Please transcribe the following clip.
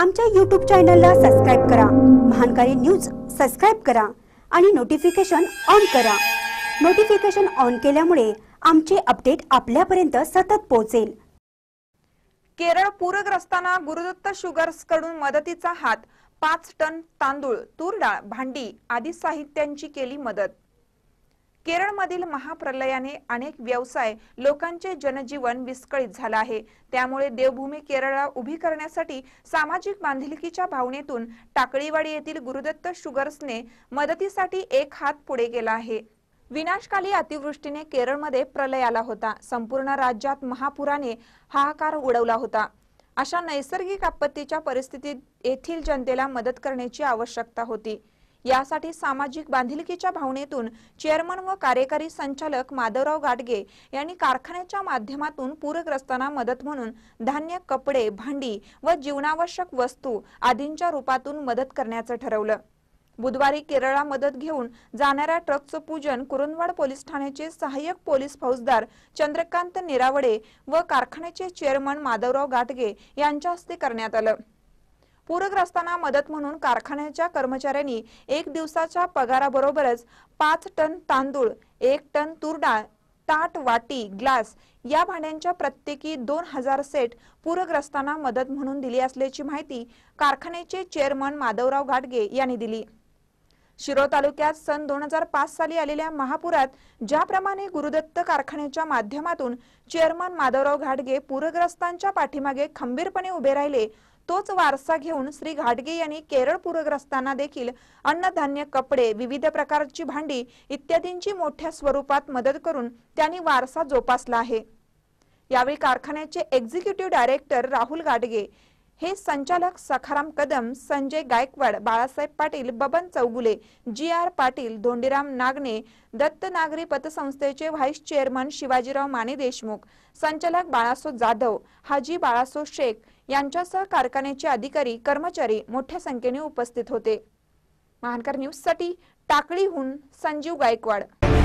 आमच्या यूट्यूब चॅनलला सबस्क्राईब करा महानकारी न्यूज सबस्क्राईब करा आणि नोटिफिकेशन ऑन करा नोटिफिकेशन ऑन केल्यामुळे आमचे अपडेट आपल्यापर्यंत सतत पोहोचेल केरळ पूरग्रस्तांना गुरुदत्त शुगर्स कडून मदतीचा हात पाच टन तांदूळ तूर डाळ भांडी आदी साहित्यांची केली मदत केरळमधील महाप्रलयाने अनेक व्यवसाय लोकांचे जनजीवन विस्कळीत झालं आहे त्यामुळे देवभूमी केरळला उभी करण्यासाठी सामाजिक बांधिलकीच्या भावनेतून टाकळीवाडी येथील गुरुदत्त शुगर्सने मदतीसाठी एक हात पुढे केला आहे विनाशकाली अतिवृष्टीने केरळमध्ये प्रलय आला होता संपूर्ण राज्यात महापुराने हाहाकार उडवला होता अशा नैसर्गिक आपत्तीच्या परिस्थितीत येथील जनतेला मदत करण्याची आवश्यकता होती यासाठी सामाजिक बांधिलकीच्या भावनेतून चेअरमन व कार्यकारी संचालक माधवराव गाडगे यांनी कारखान्याच्या माध्यमातून पूरग्रस्तांना मदत म्हणून धान्य कपडे भांडी व जीवनावश्यक वस्तू आदींच्या रूपातून मदत करण्याचं ठरवलं बुधवारी केरळला मदत घेऊन जाणाऱ्या ट्रकचं पूजन कुरुंदवाड पोलीस ठाण्याचे सहाय्यक पोलीस फौजदार चंद्रकांत निरावडे व कारखान्याचे चेअरमन माधवराव गाटगे यांच्या हस्ते करण्यात आलं पूरग्रस्तांना मदत म्हणून कारखान्याच्या कर्मचाऱ्यांनी एक दिवसाच्या पगाराबरोबरच पाच टन तांदूळ एक टन तूर ताट वाटी ग्लास या भांड्यांच्या प्रत्येकी दोन हजार सेट पूरग्रस्तांना मदत म्हणून दिली असल्याची माहिती कारखान्याचे चेअरमन माधवराव घाटगे यांनी दिली शिरो तालुक्यात सन दोन हजार पाच साली आलेल्या महापुरात ज्याप्रमाणे गुरुदत्त कारखान्याच्या माध्यमातून चेअरमन माधवराव घाटगे पूरग्रस्तांच्या पाठीमागे खंबीरपणे उभे राहिले तोच वारसा घेऊन श्री घाटगे यांनी केरळ पूरग्रस्तांना देखील अन्नधान्य कपडे विविध प्रकारची भांडी इत्यादींची मोठ्या स्वरूपात मदत करून त्यांनी वारसा जोपासला आहे यावेळी कारखान्याचे एक्झिक्युटिव्ह डायरेक्टर राहुल गाडगे हे संचालक सखाराम कदम संजय गायकवाड बाळासाहेब पाटील बबन चौगुले जी आर पाटील धोंडीराम नागने दत्त नागरी पतसंस्थेचे व्हाईस चेअरमन शिवाजीराव माने देशमुख संचालक बाळासो जाधव हाजी बाळासो शेख यांच्यासह कारखान्याचे अधिकारी कर्मचारी मोठ्या संख्येने उपस्थित होते महानकर न्यूजसाठी टाकळीहून संजीव गायकवाड